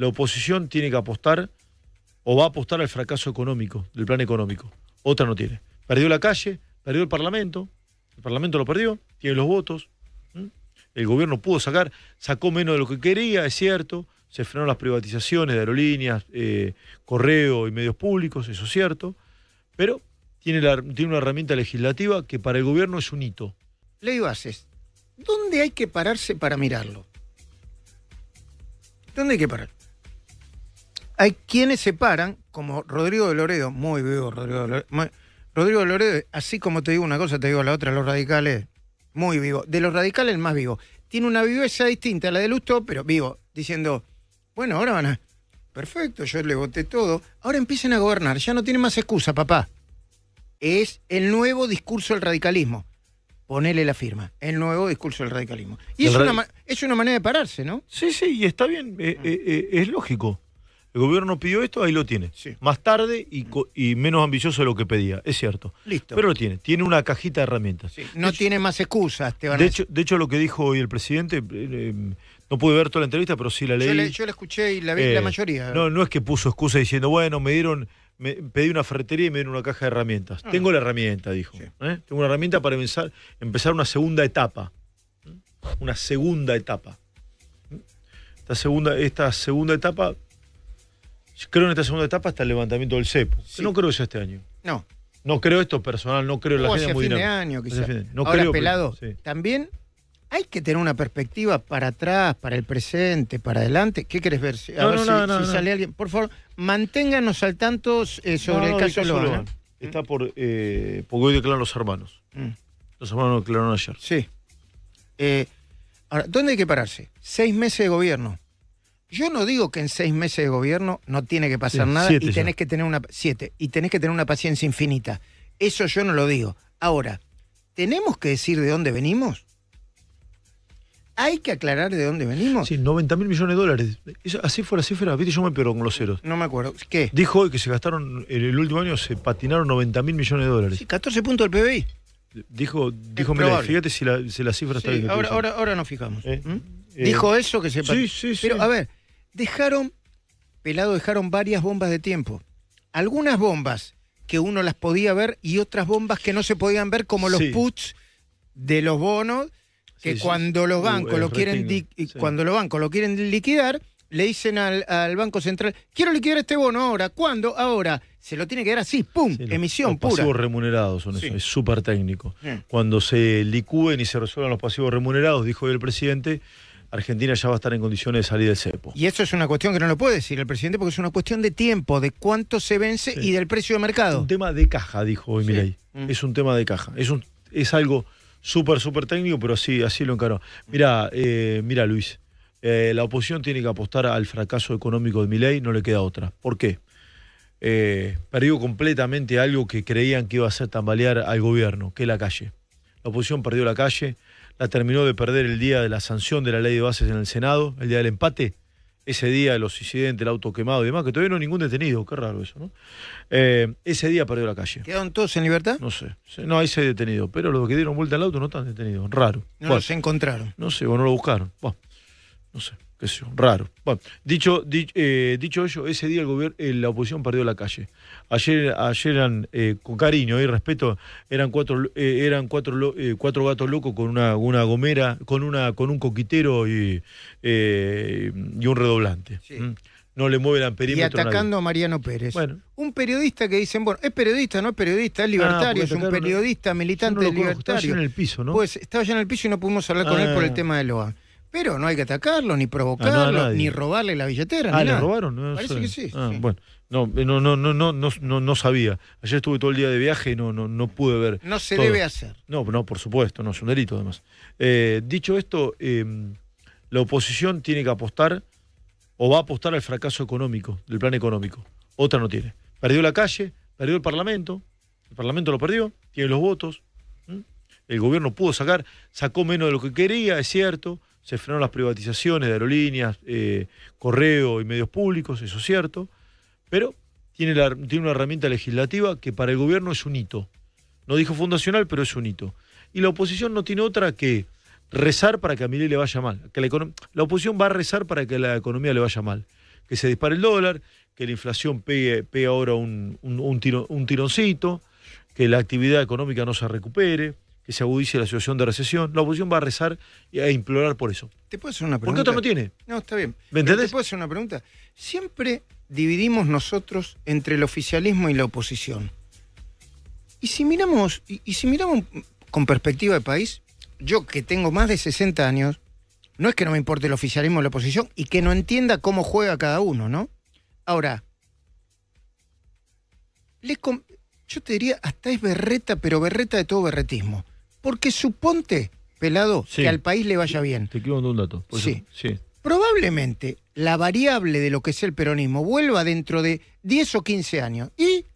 la oposición tiene que apostar o va a apostar al fracaso económico, del plan económico. Otra no tiene. Perdió la calle, perdió el Parlamento, el Parlamento lo perdió, tiene los votos. El gobierno pudo sacar, sacó menos de lo que quería, es cierto. Se frenaron las privatizaciones de aerolíneas, eh, correo y medios públicos, eso es cierto. Pero tiene, tiene una herramienta legislativa que para el gobierno es un hito. Ley Bases, ¿dónde hay que pararse para mirarlo? ¿Dónde hay que parar? Hay quienes se paran, como Rodrigo de Loredo, muy vivo Rodrigo de Loredo. así como te digo una cosa, te digo la otra, los radicales, muy vivo. De los radicales, el más vivo. Tiene una viveza distinta a la de Lusto pero vivo, diciendo, bueno, ahora van a. Perfecto, yo le voté todo. Ahora empiecen a gobernar, ya no tienen más excusa, papá. Es el nuevo discurso del radicalismo. Ponele la firma, el nuevo discurso del radicalismo. Y es, una, es, una, manera de pararse, ¿no? Sí, sí, y está bien, eh, ah. eh, eh, es lógico. El gobierno pidió esto, ahí lo tiene. Más tarde y, menos ambicioso de lo que pedía, es cierto. Listo. Pero lo tiene, tiene una cajita de herramientas. No tiene más excusas, te de hecho, De hecho, lo que dijo hoy el presidente, eh, eh, no pude ver toda la entrevista, pero sí la leí. Yo, la escuché y la vi la eh, mayoría. No, no es que puso excusa diciendo, bueno, me dieron, pedí una ferretería y me dieron una caja de herramientas. Ah. Tengo la herramienta, dijo. Tengo una herramienta para empezar, empezar una segunda etapa. Una segunda etapa. Esta segunda, esta segunda etapa creo en esta segunda etapa hasta el levantamiento del CEPO. No creo que este año. No. No creo esto personal, no creo la gente muy fin de año, quizás. No Ahora, creo, pelado, también hay que tener una perspectiva para atrás, para el presente, para adelante. ¿Qué querés ver? A ver si, sale alguien. Por favor, manténganos al tanto eh, sobre el caso, caso Está por. Eh, porque hoy declaran los hermanos. Mm. Los hermanos declararon ayer. Sí. Eh, ahora, ¿dónde hay que pararse? Seis meses de gobierno. Yo no digo que en seis meses de gobierno no tiene que pasar nada y tenés que tener una siete y tenés que tener una paciencia infinita. Eso yo no lo digo. Ahora, tenemos que decir de dónde venimos. Hay que aclarar de dónde venimos. Sí, 90 mil millones de dólares. así fue la cifra, viste, yo me pero con los ceros. No me acuerdo. ¿Qué? Dijo que se gastaron, en el último año se patinaron 90 mil millones de dólares. Sí, 14 puntos del PBI. Dijo, dijo fíjate si la, cifra está bien. Ahora, ahora, nos fijamos. Eh, ¿Mm? eh, dijo eso que se patinaron. Sí, sí, sí. Pero, a ver, dejaron, pelado, dejaron varias bombas de tiempo. Algunas bombas que uno las podía ver y otras bombas que no se podían ver, como los puts de los bonos, que cuando los uh, bancos lo quieren cuando lo quieren liquidar, le dicen al, Banco Central, quiero liquidar este bono ahora, ¿cuándo? Ahora. Se lo tiene que dar así, ¡pum! emisión los pasivos remunerados son eso, es súper técnico. Cuando se licúen y se resuelvan los pasivos remunerados, dijo el presidente, Argentina ya va a estar en condiciones de salir del cepo. Y eso es una cuestión que no lo puede decir el presidente porque es una cuestión de tiempo, de cuánto se vence y del precio de mercado. Es un tema de caja, dijo hoy Milei. Mm. Es un tema de caja. Es, un, es algo súper, súper técnico, pero así, así lo encaró. Mira, eh, mira Luis, eh, la oposición tiene que apostar al fracaso económico de Milei, no le queda otra. ¿Por qué? Eh, perdió completamente algo que creían que iba a hacer tambalear al gobierno, que es la calle. La oposición perdió la calle, la terminó de perder el día de la sanción de la ley de bases en el Senado, el día del empate, ese día de los incidentes, el auto quemado y demás, que todavía no ningún detenido, qué raro eso, ¿no? Eh, ese día perdió la calle. ¿Quedaron todos en libertad? No sé, no, hay seis detenido, pero los que dieron vuelta al auto no están detenidos, raro. No se los encontraron. No sé, o no lo buscaron, bueno, no sé qué raro. Bueno, dicho, eh, dicho ello, ese día el gobierno, eh, la oposición perdió la calle. Ayer, ayer eran, eh, con cariño y respeto, eran cuatro, eran cuatro, cuatro gatos locos con una, gomera, con una, con un coquitero y, y un redoblante. Mm. no le mueve el perímetro. Y atacando a, Mariano Pérez. Un periodista que dicen, bueno, es periodista, no es periodista, es ah, libertario, es un periodista militante libertario. Estaba en el piso, ¿no? Pues, estaba allá en el piso y no pudimos hablar con él por el ah. tema de Loa. Pero no hay que atacarlo, ni provocarlo, ni robarle la billetera. Ah, ¿le robaron? No, Parece que ah, sí. Bueno, eh, no, no, no, no, no, no, sabía. Ayer estuve todo el día de viaje y no, no, no pude ver. No se debe hacer. No, no, por supuesto, no es un delito además. Eh, dicho esto, em, la oposición tiene que apostar o va a apostar al fracaso económico, del plan económico. Otra no tiene. Perdió la calle, perdió el Parlamento, el Parlamento lo perdió, tiene los votos. El gobierno pudo sacar, sacó menos de lo que quería, es cierto se frenaron las privatizaciones de aerolíneas, eh, correo y medios públicos, eso es cierto, pero tiene, una herramienta legislativa que para el gobierno es un hito. No dijo fundacional, pero es un hito. Y la oposición no tiene otra que rezar para que a Milei le vaya mal. la, oposición va a rezar para que la economía le vaya mal. Que se dispare el dólar, que la inflación pegue, ahora un tironcito, que la actividad económica no se recupere se agudice la situación de recesión. La oposición va a rezar y a implorar por eso. ¿Te puedo hacer una pregunta? Porque otro no tiene. No, está bien. ¿Me entendés? ¿Te puedo hacer una pregunta? Siempre dividimos nosotros entre el oficialismo y la oposición. Y si miramos, y, si miramos con perspectiva de país, yo que tengo más de 60 años, no es que no me importe el oficialismo o la oposición y que no entienda cómo juega cada uno, ¿no? Ahora, yo te diría, hasta es berreta, pero berreta de todo berretismo. Porque suponte, pelado, que al país le vaya bien. Te quiero un dato. Sí. sí. Probablemente la variable de lo que es el peronismo vuelva dentro de 10 o 15 años y,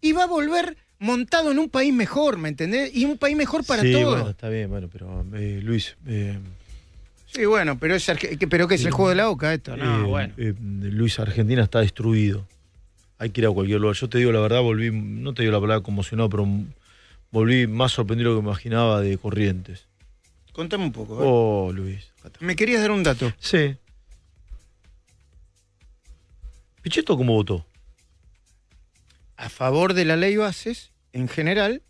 y va a volver montado en un país mejor, ¿me entendés? Y un país mejor para sí, todos. Bueno, está bien, bueno, pero eh, Luis. Eh, sí, bueno, pero es, pero que es el juego de la boca esto, ¿no? Eh, Luis, Argentina está destruido hay que ir a cualquier lugar. Yo te digo la verdad, volví, no te digo la palabra como conmocionado, pero volví más sorprendido de lo que imaginaba de Corrientes. Contame un poco. ¿eh? Oh, Luis. Me querías dar un dato. Sí. ¿Pichetto cómo votó? A favor de la ley bases en general,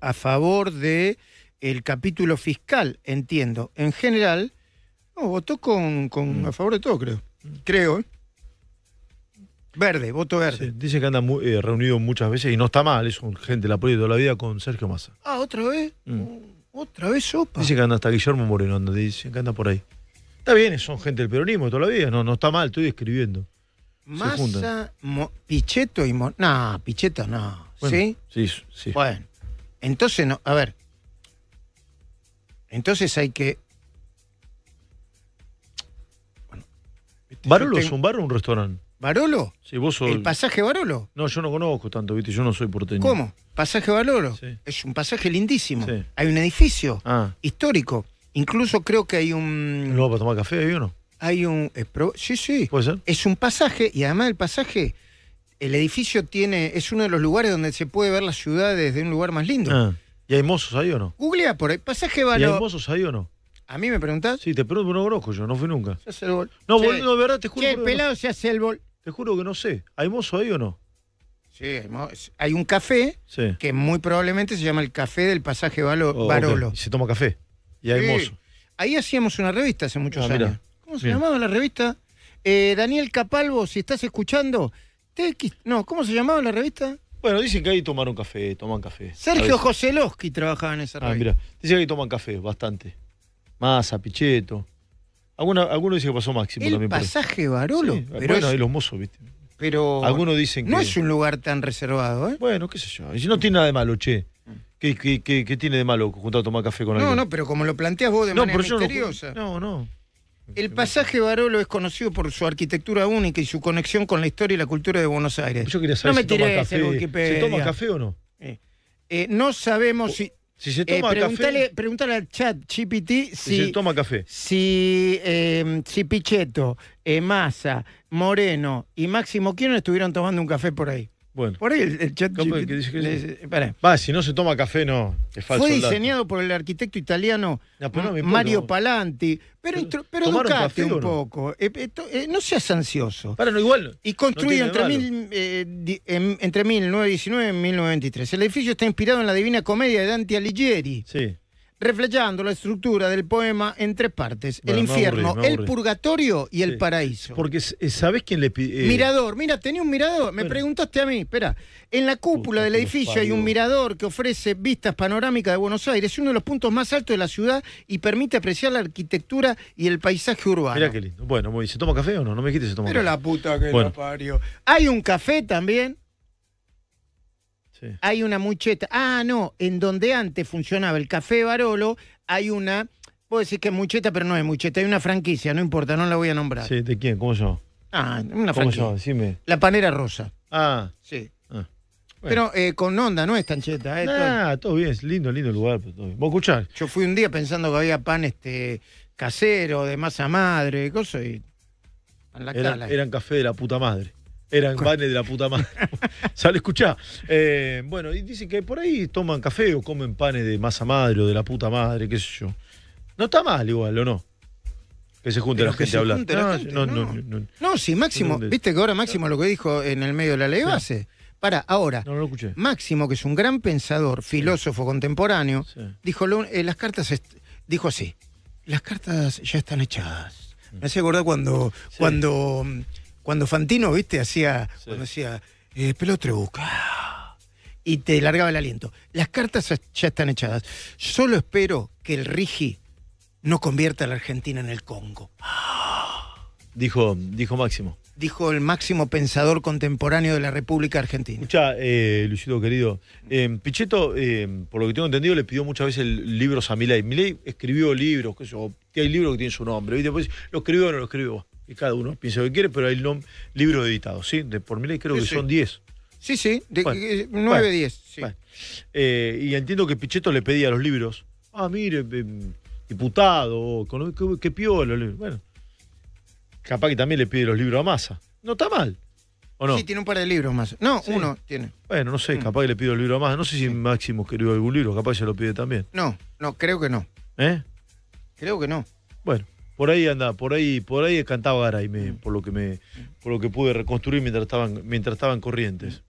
a favor de capítulo fiscal, entiendo, en general, no, votó con, mm. a favor de todo, creo. Mm. Creo, ¿eh? Verde, voto verde. dice que anda muy, eh, reunido muchas veces y no está mal, es un gente la política de toda la vida con Sergio Massa. Ah, otra vez. Mm. Oh, otra vez sopa. Dice que anda hasta Guillermo Moreno, anda, dice que anda por ahí. Está bien, son gente del peronismo toda la vida, no, no está mal, estoy escribiendo. Massa, Pichetto y Moreno. No, Pichetto no. ¿Sí? Sí, sí. Bueno, entonces no, a ver. Entonces hay que ¿Barolo es un bar o un restaurante? ¿Barolo? Sí, vos ¿El pasaje Barolo? No, yo no conozco tanto, viste, yo no soy porteño. ¿Cómo? ¿Pasaje Barolo? Es un pasaje lindísimo. Hay un edificio ah. histórico. Incluso creo que hay un... ¿No para tomar café ahí o no? Hay un... Sí, sí. ¿Puede ser? Es un pasaje, y además el pasaje, el edificio tiene... Es uno de los lugares donde se puede ver la ciudad desde un lugar más lindo. Ah. ¿Y hay mozos ahí o no? Googlea por ahí, pasaje Barolo... ¿Y hay mozos ahí o no? ¿A mí me preguntás? Sí, te pregunto, no conozco yo, no fui nunca. Se hace el bol. No, de te juro. pelado se hace el bol. Te juro que no sé. ¿Hay mozo ahí o no? Sí, hay, un café que muy probablemente se llama el Café del Pasaje oh, Barolo. se toma café. Y hay mozo. Ahí hacíamos una revista hace muchos ah, años. ¿Cómo se llamaba la revista? Eh, Daniel Capalvo, si estás escuchando. no, ¿cómo se llamaba la revista? Bueno, dicen que ahí tomaron café, toman café. Sergio Joselowski trabajaba en esa ah, Mira, dicen que ahí toman café, bastante. Masa, Pichetto algunos dicen que pasó máximo el Pasaje Barolo. pero bueno, es, los mozos, ¿viste? Pero algunos dicen que. No es un lugar tan reservado, ¿eh? Bueno, qué sé yo. Si no tiene nada de malo, che. ¿Qué, tiene de malo juntar a tomar café con alguien? No, no, pero como lo planteas vos de manera misteriosa. No, no, El pasaje Barolo es conocido por su arquitectura única y su conexión con la historia y la cultura de Buenos Aires. Yo quería saber si café. ¿Se toma café o no? Eh, eh, no sabemos si. Si se eh, toma pregúntale, pregúntale al chat GPT si, si, toma café. Si, em, si Pichetto, eh, Moreno y Máximo ¿quiénes estuvieron tomando un café por ahí. Bueno. Por el, chat Va, si no se toma café, no. Es falso Fue diseñado por el arquitecto italiano Mario Palanti. Pero, pero, educate un poco. Eh, eh, eh, no seas ansioso. Para, no, igual. Y construido entre, mil, 1919 y 1993. El edificio está inspirado en la Divina Comedia de Dante Alighieri. Sí reflejando la estructura del poema en tres partes: el infierno, el purgatorio y el paraíso. Porque eh, sabes quién le pide. Eh? Mirador, mira, tenía un mirador. Me preguntaste a mí, espera. En la cúpula del edificio hay un mirador que ofrece vistas panorámicas de Buenos Aires, uno de los puntos más altos de la ciudad y permite apreciar la arquitectura y el paisaje urbano. Mira qué lindo. Bueno, ¿se toma café o no? No me dijiste se toma café. Pero la puta que parió. Hay un café también hay una mucheta. Ah, no, en donde antes funcionaba el Café Barolo, hay una. Puedo decir que es mucheta, pero no es mucheta. Hay una franquicia, no importa, no la voy a nombrar. Sí, ¿de quién? ¿Cómo yo? Ah, una ¿Cómo yo? Decime. La panera rosa. Ah. Sí. Ah, pero eh, con onda, no es tan cheta. ¿eh? Ah, todo bien, es lindo, lindo lugar. Vos Yo fui un día pensando que había pan este casero, de masa madre, cosas y. Eran café de la puta madre. Eran panes de la puta madre. Sale, escuchá. Eh, bueno, y dicen que por ahí toman café o comen panes de masa madre o de la puta madre, qué sé yo. No está mal igual, ¿o no? Que se junte la gente a No, no, no, no, sí, Máximo. Viste que ahora Máximo lo que dijo en el medio de la ley base. Para, ahora, no, no lo escuché. Máximo, que es un gran pensador, filósofo contemporáneo, dijo eh, las cartas, dijo así, las cartas ya están echadas. Mm. Me hace acordar cuando, cuando cuando Fantino, viste, hacía, cuando hacía, eh, pelotre busca, y te largaba el aliento. Las cartas ya están echadas. Solo espero que el Rigi no convierta a la Argentina en el Congo. Dijo, dijo Máximo. Dijo el máximo pensador contemporáneo de la República Argentina. Escucha, eh, querido. Eh, Pichetto, eh, por lo que tengo entendido, le pidió muchas veces libros a Milei. Milei escribió libros, que hay libros que tienen su nombre. Pues, ¿lo escribió o no lo escribió? cada uno piensa lo que quiere, pero hay libros editados, ¿sí? De, por mi creo que son 10. Sí, sí, de, 9, 10. Eh, eh, y entiendo que Pichetto le pedía los libros. Ah, mire, eh, diputado, qué, los piola. Bueno, capaz que también le pide los libros a Masa No está mal. ¿O no? Sí, tiene un par de libros más. No, uno tiene. Bueno, no sé, mm. capaz que le pido el libro Masa No sé si Máximo quería algún libro, capaz que se lo pide también. No, no, creo que no. ¿Eh? Creo que no. Bueno, por ahí anda, por ahí, por ahí cantaba mm. por lo que pude reconstruir mientras estaban corrientes.